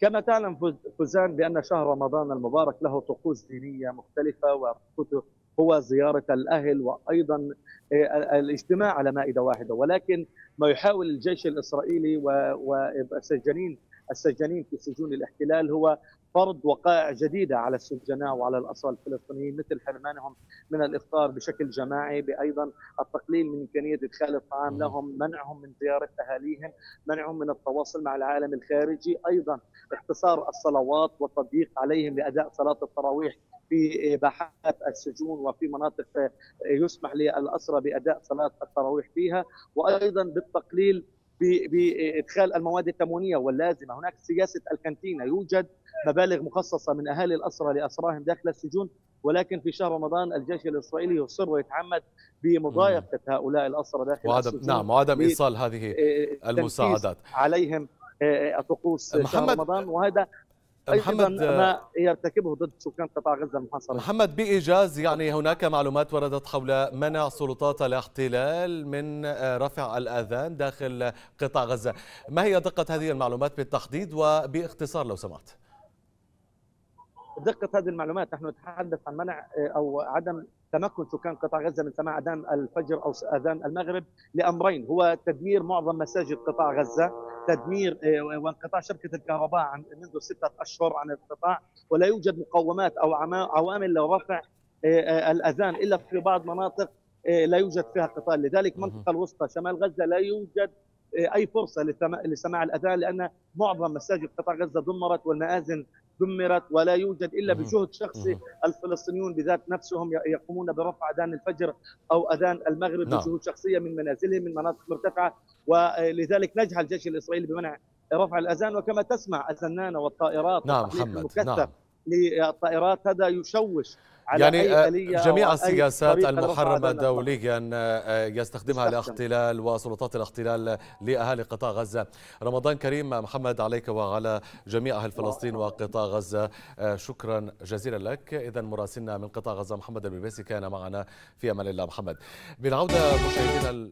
كما تعلم فوزان بأن شهر رمضان المبارك له طقوس دينية مختلفة وكتب هو زيارة الأهل وأيضا آه، الاجتماع على مائدة واحدة ولكن ما يحاول الجيش الإسرائيلي والسجانين في سجون الاحتلال هو فرض وقائع جديده على السجناء وعلى الاسرى الفلسطينيين مثل حرمانهم من الافطار بشكل جماعي بايضا التقليل من امكانيه ادخال الطعام لهم، منعهم من زياره اهاليهم، منعهم من التواصل مع العالم الخارجي، ايضا اختصار الصلوات والتضييق عليهم لاداء صلاه التراويح في باحات السجون وفي مناطق يسمح للأسرة بأداء صلاة التراويح فيها وأيضا بالتقليل بادخال المواد التموينيه واللازمه، هناك سياسه الكانتينه، يوجد مبالغ مخصصه من اهالي الاسرى لاسراهم داخل السجون ولكن في شهر رمضان الجيش الاسرائيلي يصر ويتعمد بمضايقه هؤلاء الاسرى داخل وعدم السجون نعم وعدم ايصال هذه آه، المساعدات عليهم آه، طقوس محمد رمضان وهذا محمد ما يرتكبه ضد سكان قطاع غزه المحاصره محمد بايجاز يعني هناك معلومات وردت حول منع سلطات الاحتلال من آه، رفع الاذان داخل قطاع غزه ما هي دقه هذه المعلومات بالتحديد وباختصار لو سمحت دقة هذه المعلومات نحن نتحدث عن منع آه، أو عدم تمكن سكان قطاع غزة من سماع أذان الفجر أو أذان المغرب لأمرين هو تدمير معظم مساجد قطاع غزة تدمير آه، وانقطاع شبكه الكهرباء عن منذ سته اشهر عن القطاع ولا يوجد مقومات او عوامل لرفع آه، آه، الاذان الا في بعض مناطق لا يوجد فيها قتال لذلك المنطقه الوسطى شمال غزه لا يوجد اي فرصه لسماع الاذان لان معظم مساجد قطاع غزه دمرت والمآذن دمرت ولا يوجد الا بجهد شخصي الفلسطينيون بذات نفسهم يقومون برفع اذان الفجر او اذان المغرب نعم. بجهود شخصيه من منازلهم من مناطق مرتفعه ولذلك نجح الجيش الإسرائيلي بمنع رفع الأذان وكما تسمع الزنانة والطائرات نعم محمد نعم للطائرات هذا يشوش على يعني أي آه، جميع السياسات أي المحرمة دوليا آه، يستخدمها الاحتلال وسلطات الاحتلال لأهالي قطاع غزة رمضان كريم آه، محمد عليك وعلى جميع أهل فلسطين وقطاع غزة شكرا جزيلا لك إذا مراسلنا من قطاع غزة محمد البيبيسي كان معنا في أمان الله محمد بالعودة مشاهدينا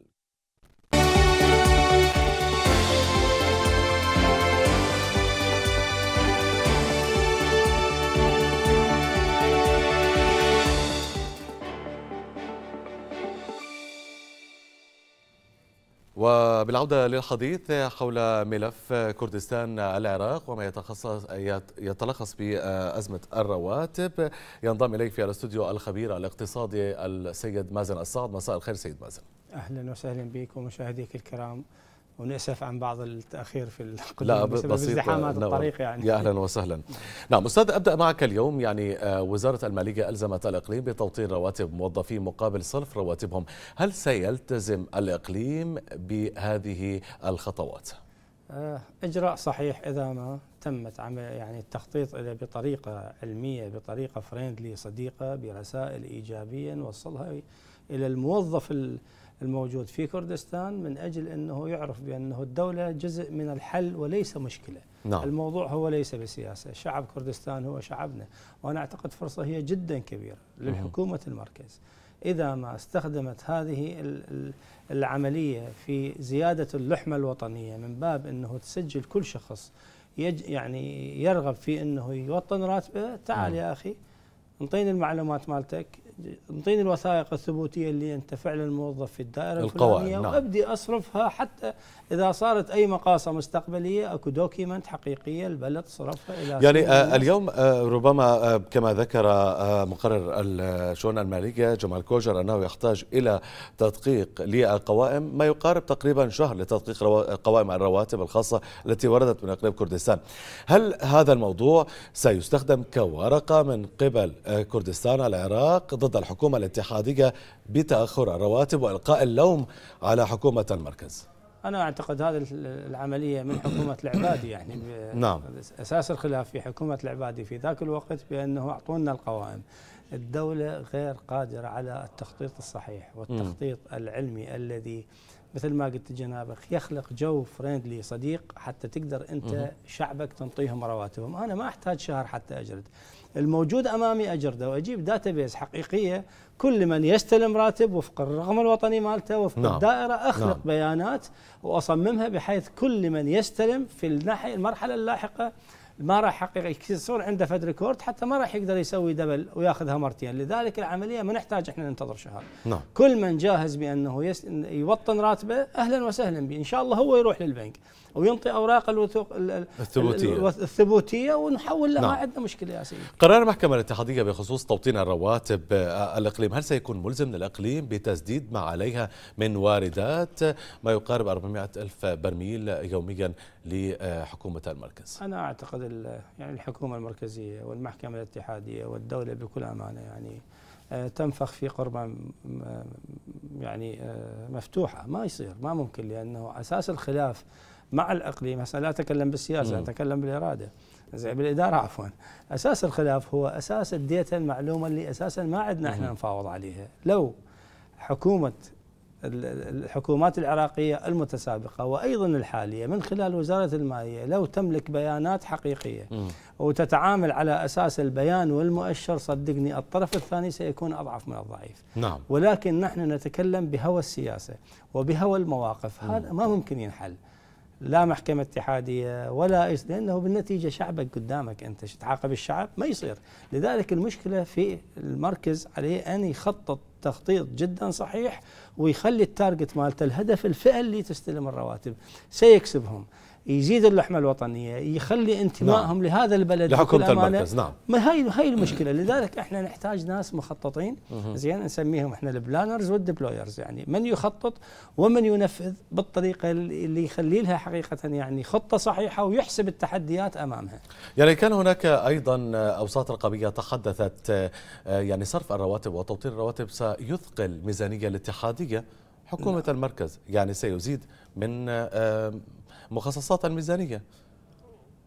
وبالعودة للحديث حول ملف كردستان العراق وما يتخصص يتلخص بأزمة الرواتب ينضم إليك في الاستوديو الخبير الاقتصادي السيد مازن الصعد مساء الخير سيد مازن أهلا وسهلا بكم مشاهديك الكرام ونأسف عن بعض التأخير في القدوم لا بسبب ازدحامات نعم. الطريق يعني يا أهلا وسهلا نعم أستاذ أبدأ معك اليوم يعني آه، وزارة المالية ألزمت الإقليم بتوطين رواتب موظفين مقابل صرف رواتبهم هل سيلتزم الإقليم بهذه الخطوات؟ آه، إجراء صحيح إذا ما تمت عمل يعني التخطيط إلى بطريقة علمية بطريقة فريندلي صديقة برسائل إيجابية نوصلها إلى الموظف الموظف الموجود في كردستان من أجل أنه يعرف بأنه الدولة جزء من الحل وليس مشكلة نعم. الموضوع هو ليس بسياسة شعب كردستان هو شعبنا وأنا أعتقد فرصة هي جدا كبيرة للحكومة المركز إذا ما استخدمت هذه العملية في زيادة اللحمة الوطنية من باب أنه تسجل كل شخص يج يعني يرغب في أنه يوطن راتبه تعال يا أخي انطيني المعلومات مالتك انطيني الوثائق الثبوتيه اللي انت فعلا موظف في الدائره الفلانيه نعم. وابدي اصرفها حتى اذا صارت اي مقاصه مستقبليه اكو دوكيمنت حقيقيه البلد صرفها الى يعني آه اليوم آه ربما آه كما ذكر آه مقرر الشؤون الماليه جمال كوجر انه يحتاج الى تدقيق للقوائم ما يقارب تقريبا شهر لتدقيق قوائم الرواتب الخاصه التي وردت من اقليم كردستان. هل هذا الموضوع سيستخدم كورقه من قبل آه، كردستان العراق ضد الحكومة الاتحادية بتأخر الرواتب وإلقاء اللوم على حكومة المركز أنا أعتقد هذه العملية من حكومة العبادي يعني نعم. أساس الخلاف في حكومة العبادي في ذاك الوقت بأنه أعطونا القوائم الدولة غير قادرة على التخطيط الصحيح والتخطيط م. العلمي الذي مثل ما قلت جنابك يخلق جو فريندلي صديق حتى تقدر انت شعبك تنطيهم رواتبهم انا ما احتاج شهر حتى اجرد الموجود امامي اجرده واجيب داتابيز حقيقيه كل من يستلم راتب وفق الرقم الوطني مالته وفق نعم. الدائره اخلق نعم. بيانات واصممها بحيث كل من يستلم في المرحله اللاحقه ما راح يحقق يصير عنده فد ريكورد حتى ما راح يقدر يسوي دبل وياخذها مرتين لذلك العمليه ما نحتاج احنا ننتظر شهر نعم. كل من جاهز بانه يس... يوطن راتبه اهلا وسهلا به ان شاء الله هو يروح للبنك وينطي اوراق الوثوق الثبوتيه الثبوتيه ونحول له نعم. ما عندنا مشكله يا سيدي قرار المحكمه الاتحاديه بخصوص توطين الرواتب آه، الاقليم هل سيكون ملزم للاقليم بتسديد ما عليها من واردات ما يقارب 400 الف برميل يوميا لحكومة المركز أنا أعتقد يعني الحكومة المركزية والمحكمة الاتحادية والدولة بكل أمانة يعني آه، تنفخ في قربة يعني آه، مفتوحة ما يصير ما ممكن لأنه أساس الخلاف مع الإقليم هسه لا أتكلم بالسياسة أتكلم بالإرادة زين بالإدارة عفوا أساس الخلاف هو أساس الديتا المعلومة اللي أساسا ما عندنا احنا نفاوض عليها لو حكومة الحكومات العراقية المتسابقة وأيضا الحالية من خلال وزارة المالية لو تملك بيانات حقيقية وتتعامل على أساس البيان والمؤشر صدقني الطرف الثاني سيكون أضعف من الضعيف نعم. ولكن نحن نتكلم بهوى السياسة وبهوى المواقف هذا ما ممكن ينحل لا محكمة اتحادية ولا إيش لأنه بالنتيجة شعبك قدامك أنت تعاقب الشعب ما يصير لذلك المشكلة في المركز عليه أن يخطط تخطيط جدا صحيح ويخلي التارجت مالته الهدف الفئه اللي تستلم الرواتب سيكسبهم يزيد اللحمه الوطنيه يخلي انتمائهم نعم. لهذا البلد لحكومه المركز نعم هاي هي هي المشكله لذلك احنا نحتاج ناس مخططين زين نسميهم احنا البلانرز والديبلويرز يعني من يخطط ومن ينفذ بالطريقه اللي يخلي لها حقيقه يعني خطه صحيحه ويحسب التحديات امامها يعني كان هناك ايضا اوساط رقابيه تحدثت آه، يعني صرف الرواتب وتوطين الرواتب سيثقل الميزانيه الاتحاديه حكومه نعم. المركز يعني سيزيد من آه، مخصصات الميزانية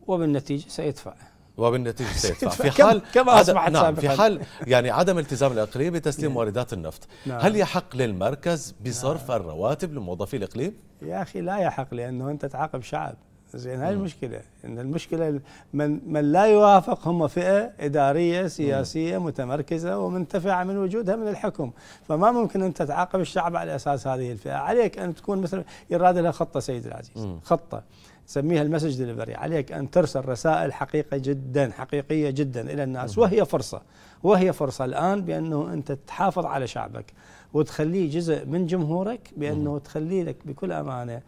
وبالنتيجة سيدفع وبالنتيجه سيدفع في حال كما عد... نعم في حال يعني عدم التزام الاقليم بتسليم نعم. واردات النفط نعم. هل يحق للمركز بصرف نعم. الرواتب لموظفي الاقليم يا اخي لا يحق لانه انت تعاقب شعب زين هاي المشكله ان المشكله من من لا يوافق هم فئه اداريه سياسيه متمركزه ومنتفعه من وجودها من الحكم فما ممكن انت تعاقب الشعب على اساس هذه الفئه عليك ان تكون مثل يراد لها خطه سيدي العزيز خطه نسميها المسج دليفري عليك ان ترسل رسائل حقيقه جدا حقيقيه جدا الى الناس وهي فرصه وهي فرصه الان بانه انت تحافظ على شعبك وتخليه جزء من جمهورك بانه تخليه لك بكل امانه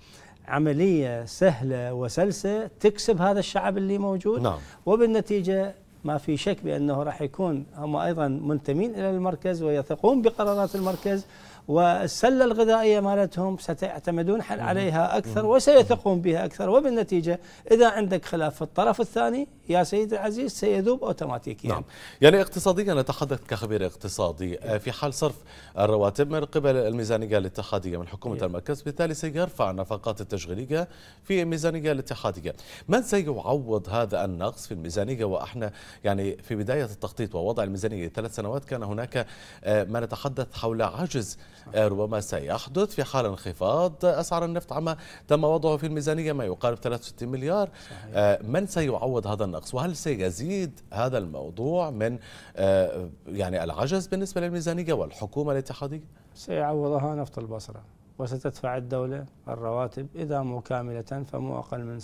عملية سهلة وسلسة تكسب هذا الشعب اللي موجود نعم. وبالنتيجة ما في شك بأنه راح يكون هم أيضا منتمين إلى المركز ويثقون بقرارات المركز والسله الغذائيه مالتهم سيعتمدون عليها اكثر وسيثقون بها اكثر وبالنتيجه اذا عندك خلاف في الطرف الثاني يا سيد العزيز سيذوب اوتوماتيكيا نعم. يعني اقتصاديا نتحدث كخبير اقتصادي آه، في حال صرف الرواتب من قبل الميزانيه الاتحاديه من حكومه إيه. المركز بالتالي سيرفع النفقات التشغيليه في الميزانيه الاتحاديه من سيعوض هذا النقص في الميزانيه واحنا يعني في بدايه التخطيط ووضع الميزانيه ثلاث سنوات كان هناك آه، ما نتحدث حول عجز آه، ربما سيحدث في حال انخفاض اسعار النفط عما تم وضعه في الميزانيه ما يقارب 63 مليار صحيح. من سيعوض هذا النقص النقص وهل سيزيد هذا الموضوع من آه، يعني العجز بالنسبة للميزانية والحكومة الاتحادية سيعوضها نفط البصرة وستدفع الدولة الرواتب إذا مو كاملة فمو أقل من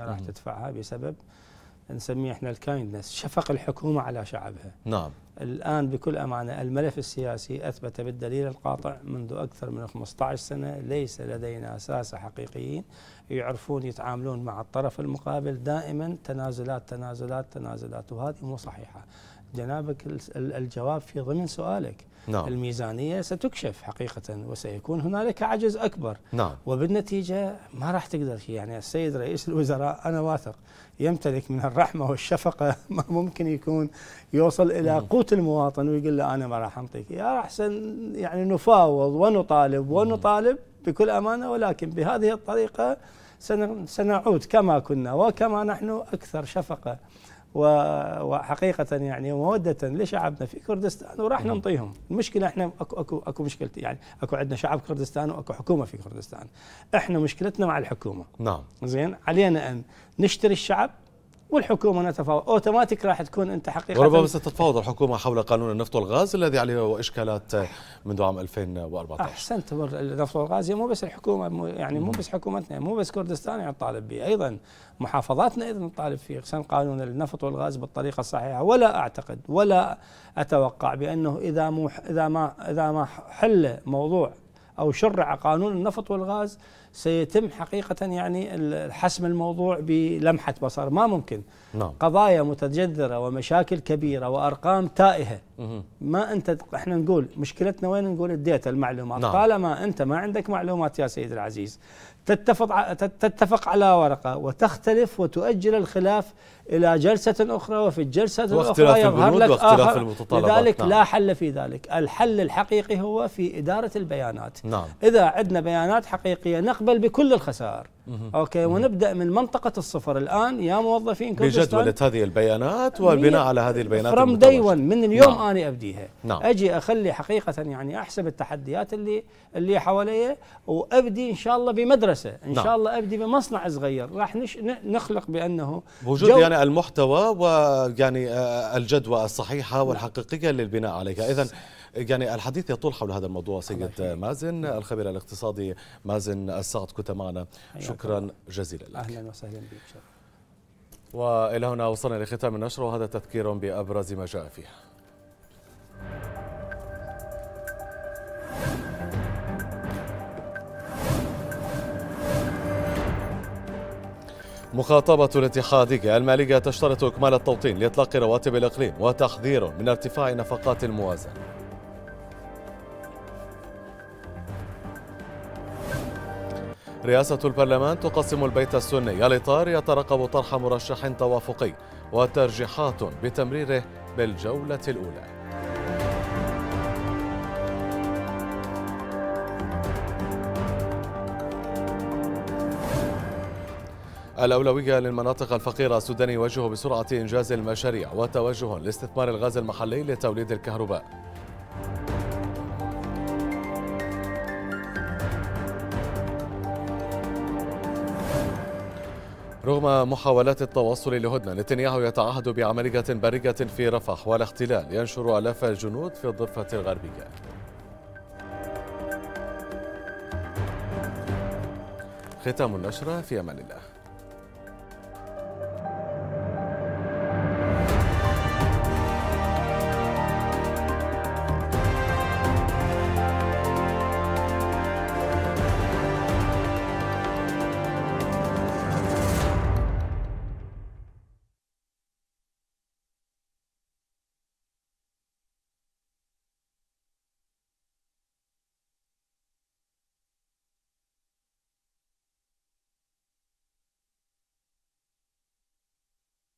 70% راح تدفعها بسبب نسميه احنا الكايندنس شفق الحكومه على شعبها نعم الان بكل امانه الملف السياسي اثبت بالدليل القاطع منذ اكثر من 15 سنه ليس لدينا ساسه حقيقيين يعرفون يتعاملون مع الطرف المقابل دائما تنازلات تنازلات تنازلات وهذه مو صحيحه جنابك الجواب في ضمن سؤالك نعم. الميزانية ستكشف حقيقة وسيكون هنالك عجز أكبر نعم. وبالنتيجة ما راح تقدر شيء يعني السيد رئيس الوزراء أنا واثق يمتلك من الرحمة والشفقة ما ممكن يكون يوصل إلى قوت المواطن ويقول له أنا ما راح اعطيك يا احسن يعني نفاوض ونطالب ونطالب بكل أمانة ولكن بهذه الطريقة سنعود كما كنا وكما نحن أكثر شفقة وحقيقة يعني مودة لشعبنا في كردستان وراح ننطيهم المشكلة احنا اكو اكو اكو مشكلة يعني اكو عندنا شعب كردستان واكو حكومة في كردستان احنا مشكلتنا مع الحكومة نعم زين علينا ان نشتري الشعب والحكومه نتفاوض اوتوماتيك راح تكون انت حقيقه وربما ستتفاوض الحكومه حول قانون النفط والغاز الذي عليه اشكالات منذ عام 2014 احسنت النفط والغاز مو بس الحكومه يعني مو بس حكومتنا مو بس كردستان يطالب يعني به ايضا محافظاتنا ايضا تطالب في اقسام قانون النفط والغاز بالطريقه الصحيحه ولا اعتقد ولا اتوقع بانه اذا مو اذا ما اذا ما حل موضوع أو شرع قانون النفط والغاز سيتم حقيقة يعني حسم الموضوع بلمحة بصر ما ممكن نعم. قضايا متجذرة ومشاكل كبيرة وأرقام تائهة ما أنت إحنا نقول مشكلتنا وين نقول الديتا المعلومات نعم. طالما أنت ما عندك معلومات يا سيد العزيز تتفق تتفق على ورقة وتختلف وتؤجل الخلاف إلى جلسة أخرى وفي الجلسة الأخرى يظهر لك آخر لذلك نعم. لا حل في ذلك الحل الحقيقي هو في إدارة البيانات نعم. إذا عندنا بيانات حقيقية نقبل بكل الخسائر اوكي ونبدا من منطقه الصفر الان يا موظفين كل بجدوله هذه البيانات والبناء على هذه البيانات فروم ديون من اليوم نعم. انا ابديها نعم. اجي اخلي حقيقه يعني احسب التحديات اللي اللي حواليا وابدي ان شاء الله بمدرسه ان نعم. شاء الله ابدي بمصنع صغير راح نش... نخلق بانه وجود يعني المحتوى ويعني آه، الجدوى الصحيحه والحقيقيه للبناء عليها اذا يعني الحديث يطول حول هذا الموضوع سيد مازن الخبير الاقتصادي مازن السعد كنت معنا شكرا جزيلا لك أهلا وسهلا بك وإلى هنا وصلنا لختام النشر وهذا تذكير بأبرز ما جاء فيه مخاطبة الاتحادية المالية تشترط إكمال التوطين لإطلاق رواتب الإقليم وتحذير من ارتفاع نفقات الموازنة رئاسة البرلمان تقسم البيت السني الإطار يترقب طرح مرشح توافقي وترجيحات بتمريره بالجولة الأولى الأولوية للمناطق الفقيرة السوداني يوجه بسرعة إنجاز المشاريع وتوجه لاستثمار الغاز المحلي لتوليد الكهرباء رغم محاولات التوصل لهدنة نتنياهو يتعهد بعملية برية في رفح والاحتلال ينشر آلاف الجنود في الضفة الغربية ختام النشرة في أمان الله